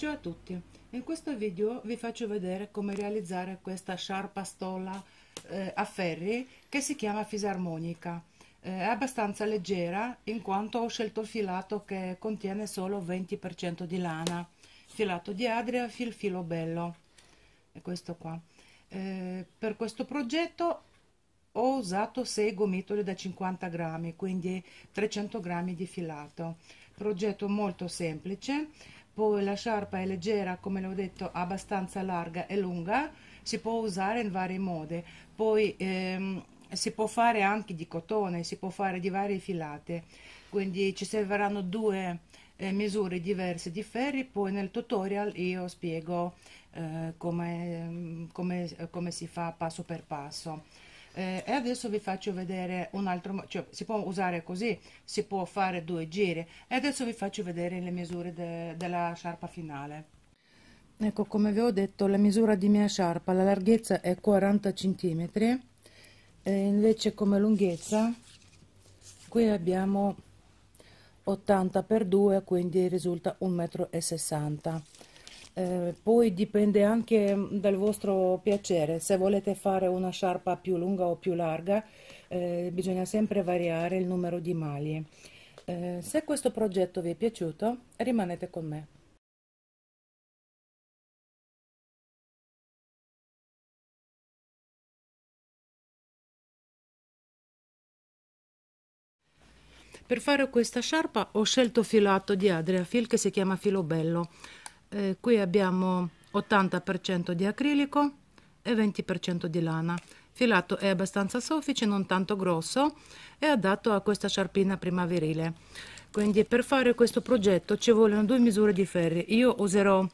Ciao a tutti, in questo video vi faccio vedere come realizzare questa sciarpa stola eh, a ferri che si chiama fisarmonica. Eh, è abbastanza leggera in quanto ho scelto il filato che contiene solo 20% di lana, filato di Adria, fil filo bello, è questo qua. Eh, per questo progetto ho usato 6 gomitoli da 50 grammi, quindi 300 grammi di filato. Progetto molto semplice poi la sciarpa è leggera, come l'ho detto, abbastanza larga e lunga, si può usare in vari modi, poi ehm, si può fare anche di cotone, si può fare di varie filate, quindi ci serviranno due eh, misure diverse di ferri, poi nel tutorial io spiego eh, come, come, come si fa passo per passo eh, e adesso vi faccio vedere un altro modo cioè, si può usare così si può fare due giri e adesso vi faccio vedere le misure de della sciarpa finale ecco come vi ho detto la misura di mia sciarpa la larghezza è 40 cm e invece come lunghezza qui abbiamo 80 x 2 quindi risulta 1,60 m eh, poi dipende anche dal vostro piacere, se volete fare una sciarpa più lunga o più larga eh, bisogna sempre variare il numero di maglie. Eh, se questo progetto vi è piaciuto rimanete con me. Per fare questa sciarpa ho scelto filato di Adria Fil che si chiama Filo Bello eh, qui abbiamo 80% di acrilico e 20% di lana. Il filato è abbastanza soffice, non tanto grosso e adatto a questa sciarpina primaverile. Quindi per fare questo progetto ci vogliono due misure di ferri. Io userò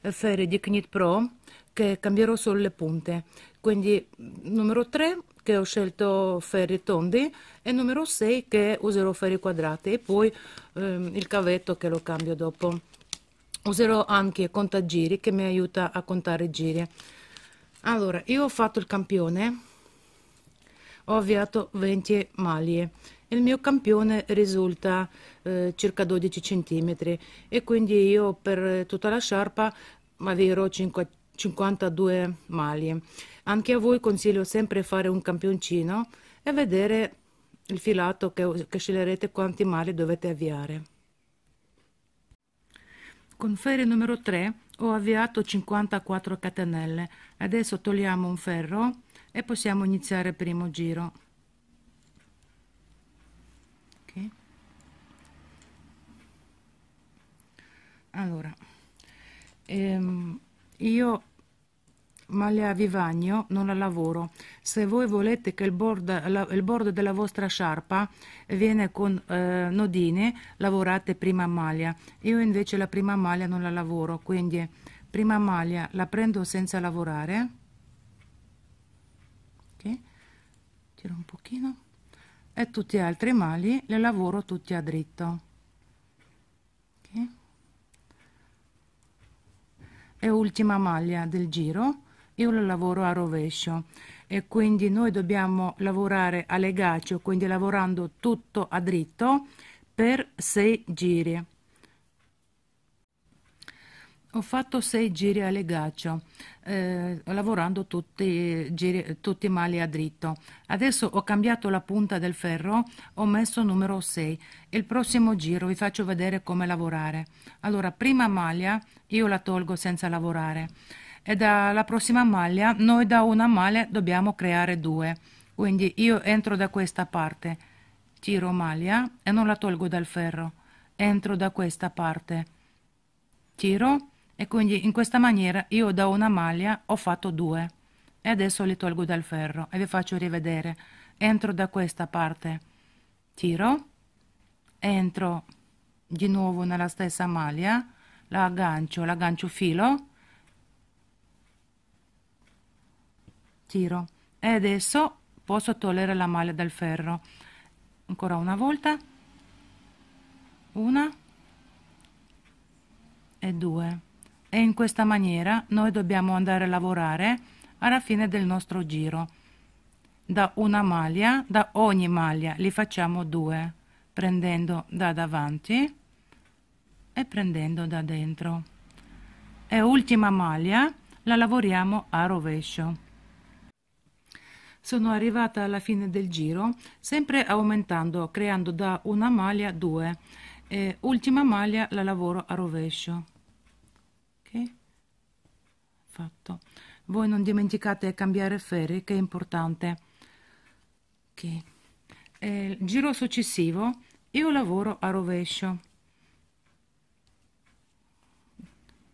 eh, ferri di Knit Pro che cambierò solo le punte. Quindi mm, numero 3 che ho scelto ferri tondi e numero 6 che userò ferri quadrati e poi ehm, il cavetto che lo cambio dopo userò anche contagiri che mi aiuta a contare giri allora io ho fatto il campione ho avviato 20 maglie il mio campione risulta eh, circa 12 centimetri e quindi io per tutta la sciarpa avvierò 5, 52 maglie anche a voi consiglio sempre fare un campioncino e vedere il filato che, che sceglierete quanti maglie dovete avviare con ferri numero 3 ho avviato 54 catenelle. Adesso togliamo un ferro e possiamo iniziare il primo giro. Okay. Allora, ehm, io ma le avvivagno non la lavoro. Se voi volete che il bordo, la, il bordo della vostra sciarpa viene con eh, nodine, lavorate prima maglia. Io invece la prima maglia non la lavoro, quindi prima maglia la prendo senza lavorare. Okay. Tiro un pochino. E tutti gli altri mali le lavoro tutti a dritto. Okay. E ultima maglia del giro io lo lavoro a rovescio e quindi noi dobbiamo lavorare a legaccio, quindi lavorando tutto a dritto per 6 giri. Ho fatto 6 giri a legaccio, eh, lavorando tutti, giri, tutti i mali a dritto. Adesso ho cambiato la punta del ferro, ho messo numero 6. Il prossimo giro vi faccio vedere come lavorare. Allora, prima maglia io la tolgo senza lavorare e dalla prossima maglia noi da una maglia dobbiamo creare due quindi io entro da questa parte tiro maglia e non la tolgo dal ferro entro da questa parte tiro e quindi in questa maniera io da una maglia ho fatto due e adesso li tolgo dal ferro e vi faccio rivedere entro da questa parte tiro entro di nuovo nella stessa maglia la aggancio l'aggancio filo tiro e adesso posso togliere la maglia dal ferro ancora una volta una e due e in questa maniera noi dobbiamo andare a lavorare alla fine del nostro giro da una maglia da ogni maglia li facciamo due prendendo da davanti e prendendo da dentro e ultima maglia la lavoriamo a rovescio sono arrivata alla fine del giro, sempre aumentando, creando da una maglia due. E ultima maglia la lavoro a rovescio. Ok? Fatto. Voi non dimenticate di cambiare ferri, che è importante. Ok. E il giro successivo io lavoro a rovescio.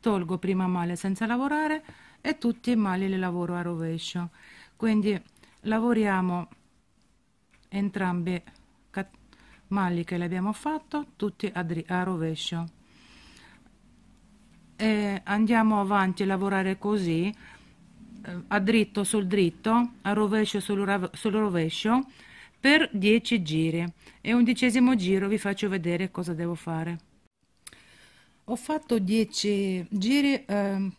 Tolgo prima maglia senza lavorare e tutte le maglie le lavoro a rovescio. Quindi lavoriamo entrambe maglie le abbiamo fatto tutti a, a rovescio e andiamo avanti a lavorare così eh, a dritto sul dritto a rovescio sul, sul rovescio per 10 giri e undicesimo giro vi faccio vedere cosa devo fare ho fatto 10 giri eh,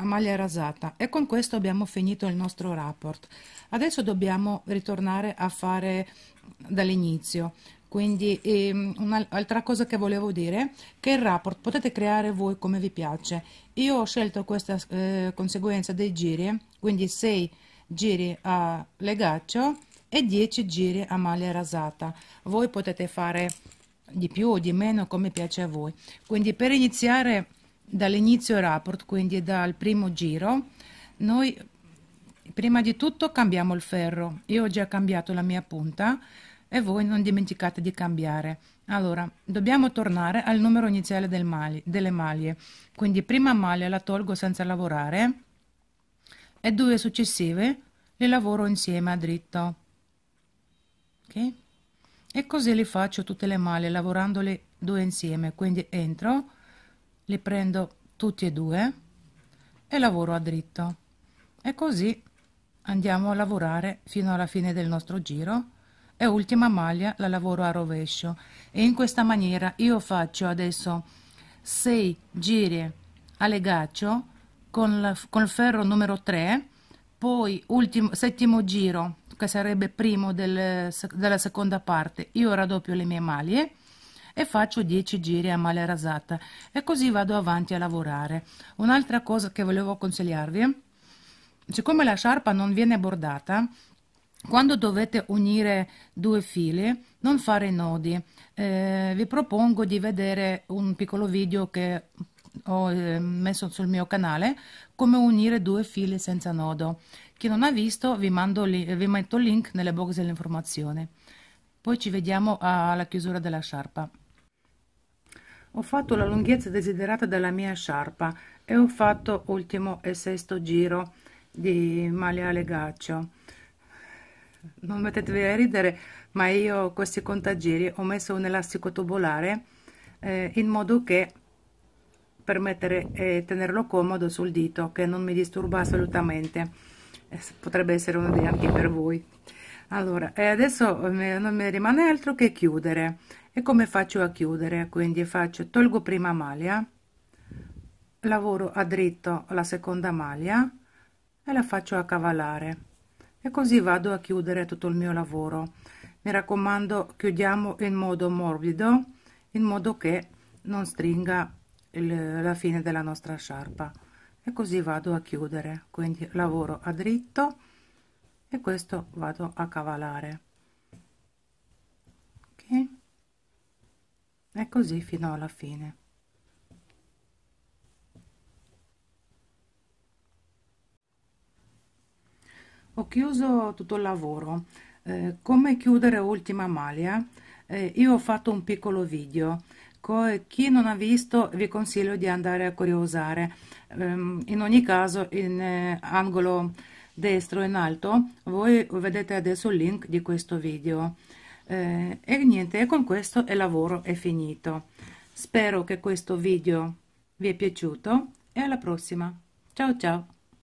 a maglia rasata e con questo abbiamo finito il nostro rapport adesso dobbiamo ritornare a fare dall'inizio quindi ehm, un'altra cosa che volevo dire che il rapport potete creare voi come vi piace io ho scelto questa eh, conseguenza dei giri quindi 6 giri a legaccio e 10 giri a maglia rasata voi potete fare di più o di meno come piace a voi quindi per iniziare dall'inizio rapport, quindi dal primo giro, noi prima di tutto cambiamo il ferro. Io ho già cambiato la mia punta e voi non dimenticate di cambiare. Allora, dobbiamo tornare al numero iniziale del mali, delle maglie. Quindi prima maglia la tolgo senza lavorare e due successive le lavoro insieme a dritto. Ok? E così le faccio tutte le maglie lavorandole due insieme. Quindi entro li prendo tutti e due e lavoro a dritto. E così andiamo a lavorare fino alla fine del nostro giro e ultima maglia la lavoro a rovescio e in questa maniera io faccio adesso 6 giri a legaccio con, la, con il ferro numero 3 poi ultimo, settimo giro che sarebbe primo del, della seconda parte io raddoppio le mie maglie e faccio 10 giri a male rasata e così vado avanti a lavorare. Un'altra cosa che volevo consigliarvi, siccome la sciarpa non viene bordata, quando dovete unire due fili non fare nodi. Eh, vi propongo di vedere un piccolo video che ho eh, messo sul mio canale come unire due fili senza nodo. Chi non ha visto vi, mando vi metto il link nelle box dell'informazione. Poi ci vediamo alla chiusura della sciarpa. Ho fatto la lunghezza desiderata della mia sciarpa e ho fatto ultimo e sesto giro di maglia legaccio. Non mettetevi a ridere, ma io questi contagiri ho messo un elastico tubolare eh, in modo che per mettere e eh, tenerlo comodo sul dito che non mi disturba assolutamente eh, potrebbe essere uno dei anche per voi allora e adesso eh, non mi rimane altro che chiudere e come faccio a chiudere quindi faccio tolgo prima maglia lavoro a dritto la seconda maglia e la faccio a accavallare e così vado a chiudere tutto il mio lavoro mi raccomando chiudiamo in modo morbido in modo che non stringa il, la fine della nostra sciarpa e così vado a chiudere quindi lavoro a dritto e questo vado a cavallare e così fino alla fine ho chiuso tutto il lavoro eh, come chiudere ultima maglia eh, io ho fatto un piccolo video chi non ha visto vi consiglio di andare a curiosare ehm, in ogni caso in eh, angolo destro in alto voi vedete adesso il link di questo video eh, e niente e con questo il lavoro è finito spero che questo video vi è piaciuto e alla prossima ciao ciao